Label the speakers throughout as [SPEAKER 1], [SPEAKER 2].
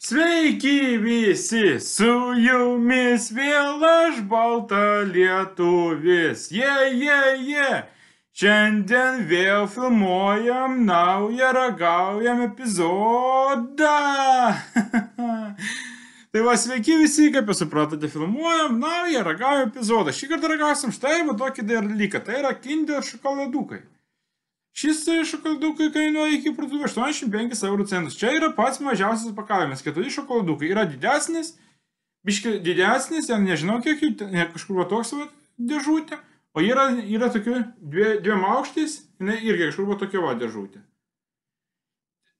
[SPEAKER 1] Sveiki visi, su jumis vėl aš balta lietuvis. Je, je, je. Šiandien vėl filmuojam naują ragaujam epizodą. tai va, sveiki visi, kaip jūs supratote, filmuojam naują ragaujam epizodą. Šį kartą ragausim štai va tokį dalyką. Tai yra kinder šokoladukai. Šis šokoladukai kainuoja iki parduotuvė 85 eurų centus. Čia yra pats mažiausias pakavimas. Keturi šokoladukai yra didesnis, biški didesnis, ten nežinau kiek jų, ten kažkur va toks va dėžutė. O yra, yra tokių dvie, dviem aukštais, ne, irgi kažkur va tokia va dėžutė.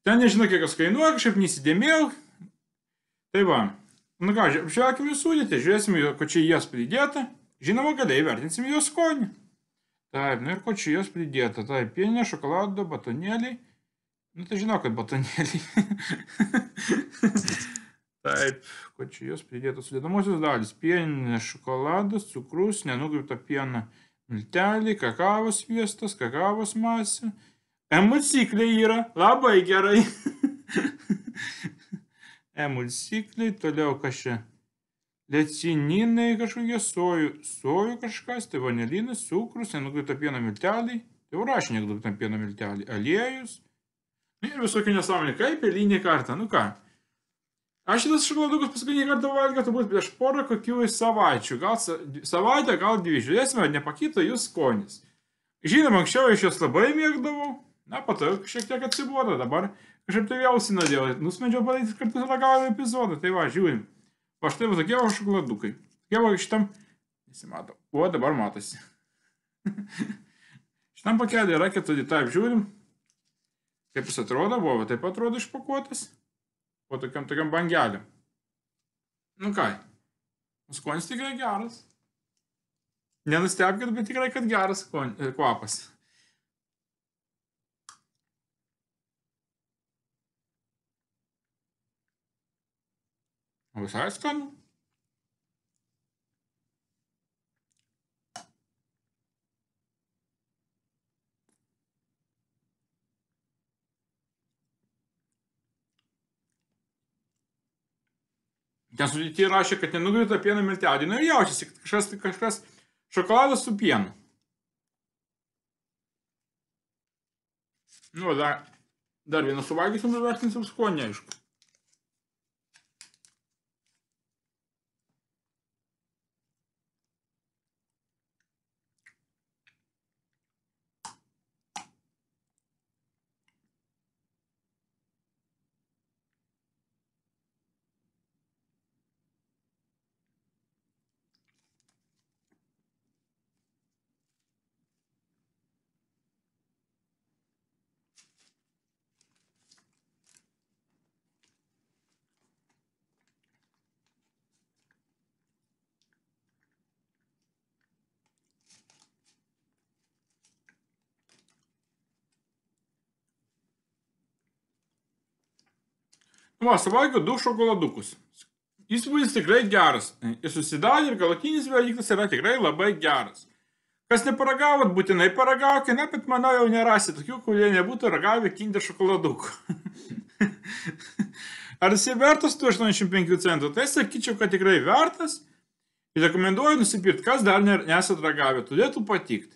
[SPEAKER 1] Ten nežinau kiek kas kainuoja, kažkaip nesidėmėjau. Tai va. Nu ką, apžvelgime jų sudėtį, žiūrėsime, ko čia jas pridėta. Žinoma, kada įvertinsime jos skonį. Taip, nu ir ko čia jos pridėta? Taip, pieninio šokolado batonėliai. Nu tai žinau, kad batonėliai. Taip, ko čia jos pridėta? Sudėdamosios dalis. Pieninis šokoladas, cukrus, nenugriuta piena milteliai, kakavos sviestas, kakavos masė. Emulsikliai yra, labai gerai. Emulsikliai, toliau kas čia? lecininai kažkokie sojų, sojų kažkas, tai vanilinas, cukrus, nenukrito pieno milteliai, tai jau rašė nenukrito pieno milteliai, aliejus. Nu ir visokių nesąmonė, kaip eilinį kartą, nu ką. Aš šitas šokoladukus paskutinį kartą valgiau turbūt prieš porą kokių savaičių, gal sa savaitę, gal dvi, žiūrėsime, ar nepakito jų skonis. Žinoma, anksčiau aš juos labai mėgdavau, na, pato šiek tiek atsibuoda, dabar kažkaip tai vėl sinadėjau, nusmedžiau padaryti kartu ragavimo epizodą, tai va, žiūrim. Va štai va tokie va šokoladukai. Tokie va šitam nesimato. O dabar matosi. šitam pakelį yra keturi, taip žiūrim. Kaip jis atrodo, buvo taip atrodo išpakuotas. Po tokiam tokiam bangeliam. Nu ką, nu, skonis tikrai geras. Nenustebkit, bet tikrai, kad geras e, kvapas. Was heißt kann? Ten sudėti rašė, kad nenugrita pieno miltelių. Ir nu, jaučiasi, kad kažkas, tai kažkas šokoladas su pienu. Nu, dar, dar vieną suvalgysim ir vertinsim skonį, aišku. Va, suvalgiau du šokoladukus. Įspūdis tikrai geras. Ir susidarė, ir galutinis verdiktas yra tikrai labai geras. Kas neparagavot, būtinai paragaukite, ne, bet manau jau nerasite tokių, kurie nebūtų ragavę kinder šokoladukų. Ar jisai vertas tų 85 centų? Tai sakyčiau, kad tikrai vertas. Ir rekomenduoju nusipirkti, kas dar nesat ragavę, turėtų patikti.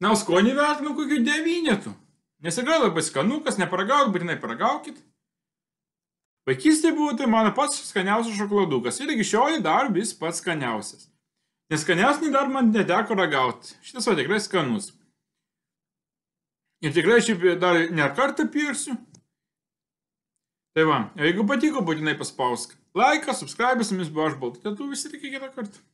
[SPEAKER 1] Na, skonį vertinu kokiu devynetu. Nes yra labai skanu, kas neparagaut, būtinai paragaukit. Vaikystėje buvo tai mano pats skaniausias šokoladukas ir iki šiol dar vis pats skaniausias. Neskaniausnį dar man neteko ragauti. Šitas va tikrai skanus. Ir tikrai šiaip dar ne kartą pirsiu. Tai va, jeigu patiko, būtinai paspausk. Laiką, subscribe, su jumis buvo aš Baltatėtų, visi tik kitą kartą.